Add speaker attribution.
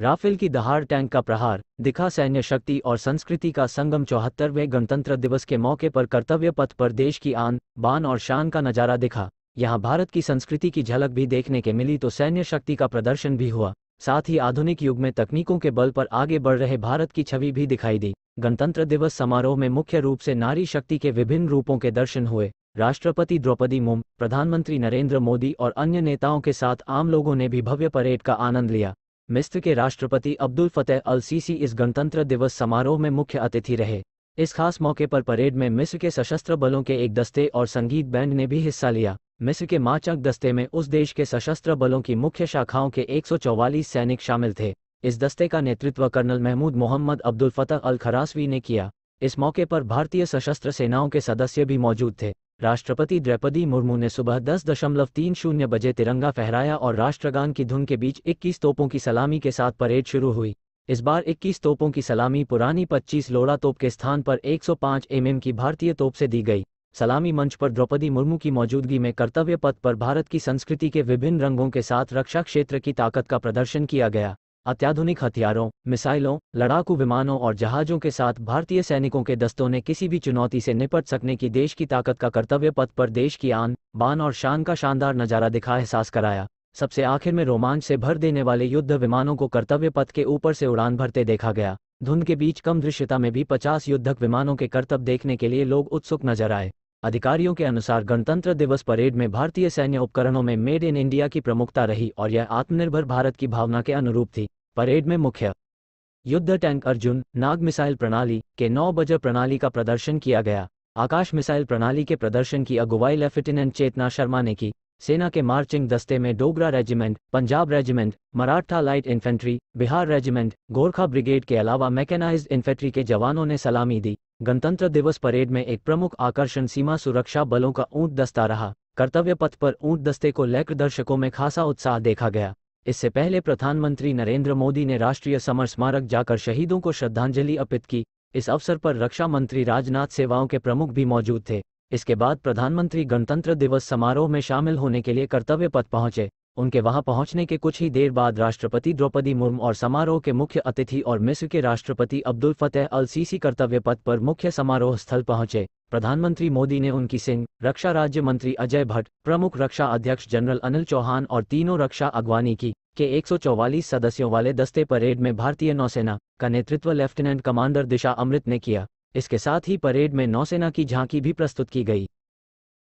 Speaker 1: Rafale की दहाड़ tank का प्रहार दिखा सैन्य शक्ति और संस्कृति का संगम चौहत्तरवें गणतंत्र दिवस के मौके पर कर्तव्य पथ पर देश की आन बान और शान का नजारा दिखा यहाँ भारत की संस्कृति की झलक भी देखने के मिली तो सैन्य शक्ति का प्रदर्शन भी हुआ साथ ही आधुनिक युग में तकनीकों के बल पर आगे बढ़ रहे भारत की छवि भी दिखाई दी गणतंत्र दिवस समारोह में मुख्य रूप से नारी शक्ति के विभिन्न रूपों के दर्शन हुए राष्ट्रपति द्रौपदी मुर्मू प्रधानमंत्री नरेंद्र मोदी और अन्य नेताओं के साथ आम लोगों ने भी भव्य परेड का आनंद लिया मिस्र के राष्ट्रपति अब्दुल फतेह अल सीसी इस गणतंत्र दिवस समारोह में मुख्य अतिथि रहे इस खास मौके पर परेड में मिस्र के सशस्त्र बलों के एक दस्ते और संगीत बैंड ने भी हिस्सा लिया मिस्र के माचक दस्ते में उस देश के सशस्त्र बलों की मुख्य शाखाओं के 144 सैनिक शामिल थे इस दस्ते का नेतृत्व कर्नल महमूद मोहम्मद अब्दुल फतह अल खरासवी ने किया इस मौके पर भारतीय सशस्त्र सेनाओं के सदस्य भी मौजूद थे राष्ट्रपति द्रौपदी मुर्मू ने सुबह दस दशमलव तीन शून्य बजे तिरंगा फहराया और राष्ट्रगान की धुन के बीच इक्कीस तोपों की सलामी के साथ परेड शुरू हुई इस बार 21 तोपों की सलामी पुरानी 25 लोड़ा तोप के स्थान पर 105 एमएम की भारतीय तोप से दी गई सलामी मंच पर द्रौपदी मुर्मू की मौजूदगी में कर्तव्य पथ पर भारत की संस्कृति के विभिन्न रंगों के साथ रक्षा क्षेत्र की ताकत का प्रदर्शन किया गया अत्याधुनिक हथियारों मिसाइलों लड़ाकू विमानों और जहाज़ों के साथ भारतीय सैनिकों के दस्तों ने किसी भी चुनौती से निपट सकने की देश की ताकत का कर्तव्य पथ पर देश की आन बान और शान का शानदार नज़ारा दिखा एहसास कराया सबसे आखिर में रोमांच से भर देने वाले युद्ध विमानों को कर्तव्य पथ के ऊपर से उड़ान भरते देखा गया धुंध के बीच कम दृश्यता में भी 50 युद्धक विमानों के कर्तव्य देखने के लिए लोग उत्सुक नजर आए अधिकारियों के अनुसार गणतंत्र दिवस परेड में भारतीय सैन्य उपकरणों में मेड इन इंडिया की प्रमुखता रही और यह आत्मनिर्भर भारत की भावना के अनुरूप थी परेड में मुख्य युद्ध टैंक अर्जुन नाग मिसाइल प्रणाली के नौ बजे प्रणाली का प्रदर्शन किया गया आकाश मिसाइल प्रणाली के प्रदर्शन की अगुवाई लेफ्टिनेंट चेतना शर्मा ने की सेना के मार्चिंग दस्ते में Dogra regiment Punjab regiment Maratha light infantry Bihar regiment Gorkha brigade के अलावा मैकेनाइज्ड इन्फेंट्री के जवानों ने सलामी दी गणतंत्र दिवस परेड में एक प्रमुख आकर्षण सीमा सुरक्षा बलों का ऊंट दस्ता रहा कर्तव्य पथ पर ऊंट दस्ते को लेकर दर्शकों में खासा उत्साह देखा गया इससे पहले प्रधानमंत्री नरेंद्र मोदी ने राष्ट्रीय समर स्मारक जाकर शहीदों को श्रद्धांजलि अर्पित की इस अवसर पर रक्षा मंत्री राजनाथ सेवाओं के प्रमुख भी मौजूद थे इसके बाद प्रधानमंत्री गणतंत्र दिवस समारोह में शामिल होने के लिए कर्तव्य पथ पहुंचे उनके वहां पहुंचने के कुछ ही देर बाद राष्ट्रपति द्रौपदी मुर्मू और समारोह के मुख्य अतिथि और मिस्र के राष्ट्रपति अब्दुल फतेह अल सीसी कर्तव्य पथ पर मुख्य समारोह स्थल पहुंचे प्रधानमंत्री मोदी ने उनकी सिंह रक्षा राज्य मंत्री अजय भट्ट प्रमुख रक्षा अध्यक्ष जनरल अनिल चौहान और तीनों रक्षा अगवानी की के 144 सदस्यों वाले दस्ते परेड में भारतीय नौसेना का नेतृत्व लेफ्टिनेंट कमांडर दिशा अमृत ने किया इसके साथ ही परेड में नौसेना की झांकी भी प्रस्तुत की गई